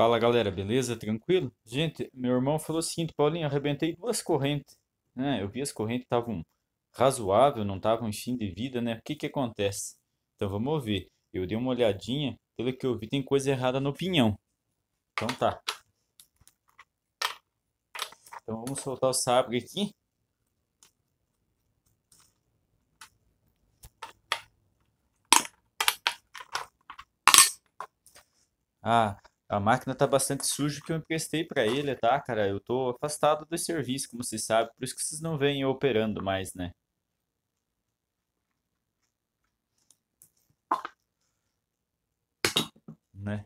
Fala galera, beleza? Tranquilo? Gente, meu irmão falou o seguinte, Paulinho, arrebentei duas correntes, né? Eu vi as correntes estavam razoável, não estavam em fim de vida, né? O que que acontece? Então vamos ver. Eu dei uma olhadinha, pelo que eu vi tem coisa errada no pinhão. Então tá. Então vamos soltar o sabre aqui. Ah, a máquina tá bastante suja que eu emprestei para ele, tá, cara? Eu tô afastado do serviço, como vocês sabem, por isso que vocês não veem eu operando mais, né? Né?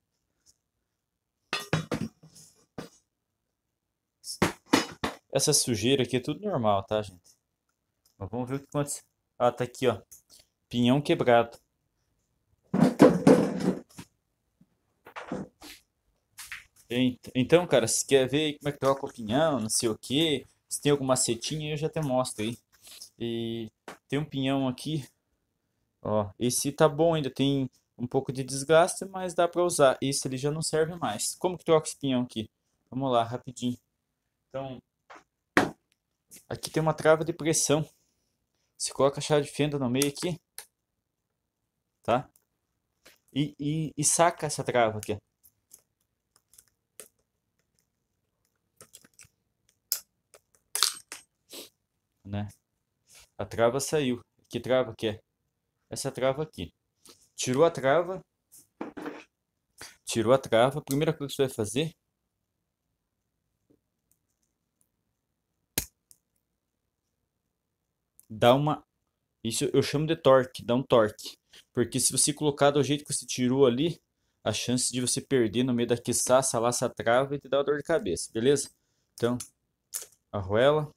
Essa sujeira aqui é tudo normal, tá, gente? Mas vamos ver o que acontece. Ah, tá aqui, ó. Pinhão quebrado. Então, cara, se quer ver como é que troca opinião, não sei o que, se tem alguma setinha, eu já até mostro aí. E tem um pinhão aqui, ó, esse tá bom ainda, tem um pouco de desgaste, mas dá para usar. Esse ele já não serve mais. Como que troca esse pinhão aqui? Vamos lá, rapidinho. Então, aqui tem uma trava de pressão. Você coloca a chave de fenda no meio aqui, tá? E, e, e saca essa trava aqui, né? A trava saiu. Que trava que é? Essa trava aqui. Tirou a trava. Tirou a trava. A primeira coisa que você vai fazer dá uma. Isso eu chamo de torque, dá um torque. Porque se você colocar do jeito que você tirou ali, a chance de você perder no meio da quiçaça, laça trava e te dar uma dor de cabeça, beleza? Então, arruela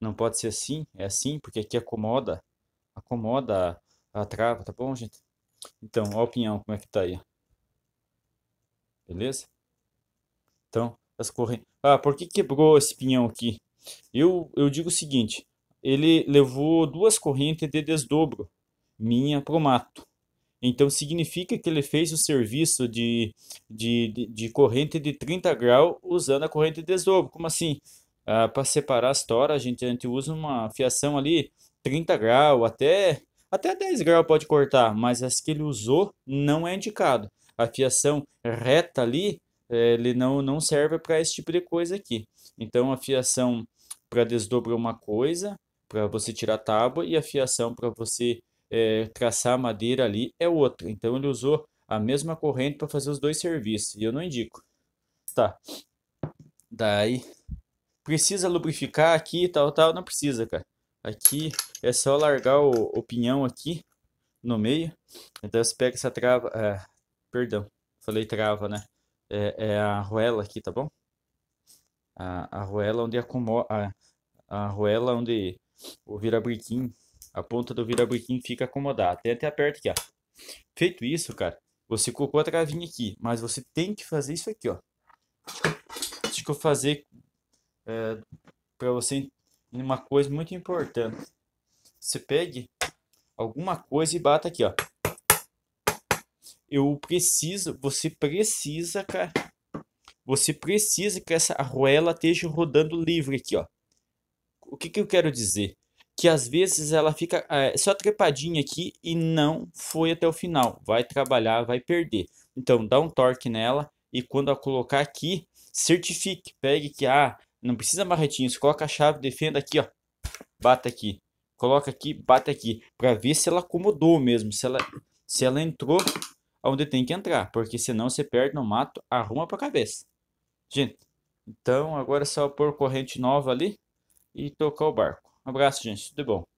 não pode ser assim, é assim, porque aqui acomoda, acomoda a, a trava, tá bom, gente? Então, ó o pinhão, como é que tá aí. Beleza? Então, as correntes... Ah, por que quebrou esse pinhão aqui? Eu, eu digo o seguinte, ele levou duas correntes de desdobro minha pro mato. Então, significa que ele fez o serviço de, de, de, de corrente de 30 graus usando a corrente de desdobro. Como assim? Ah, para separar as toras, a gente, a gente usa uma fiação ali 30 graus, até, até 10 graus pode cortar, mas as que ele usou não é indicado. A fiação reta ali, eh, ele não, não serve para esse tipo de coisa aqui. Então a fiação para desdobrar uma coisa, para você tirar a tábua, e a fiação para você é, traçar a madeira ali é outra. Então ele usou a mesma corrente para fazer os dois serviços, e eu não indico. Tá. Daí precisa lubrificar aqui e tal, tal. Não precisa, cara. Aqui é só largar o, o pinhão aqui no meio. Então você pega essa trava... É, perdão, falei trava, né? É, é, a arruela aqui, tá bom? A, arruela onde acomoda... A, arruela onde o virabriquim, a ponta do virabriquim fica acomodada. Até até aperta aqui, ó. Feito isso, cara, você colocou a travinha aqui, mas você tem que fazer isso aqui, ó. Deixa eu fazer é, para você uma coisa muito importante. Você pegue alguma coisa e bata aqui, ó. Eu preciso, você precisa, cara. Você precisa que essa arruela esteja rodando livre aqui, ó. O que, que eu quero dizer? Que às vezes ela fica é, só trepadinha aqui e não foi até o final. Vai trabalhar, vai perder. Então dá um torque nela e quando a colocar aqui, certifique. Pegue que, ah, não precisa marretinho, você coloca a chave, defenda aqui, ó. Bata aqui. Coloca aqui, bate aqui. Pra ver se ela acomodou mesmo, se ela, se ela entrou onde tem que entrar. Porque senão você perde no mato, arruma pra cabeça. Gente, então agora é só pôr corrente nova ali e tocar o barco. Um abraço, gente. Tudo bom.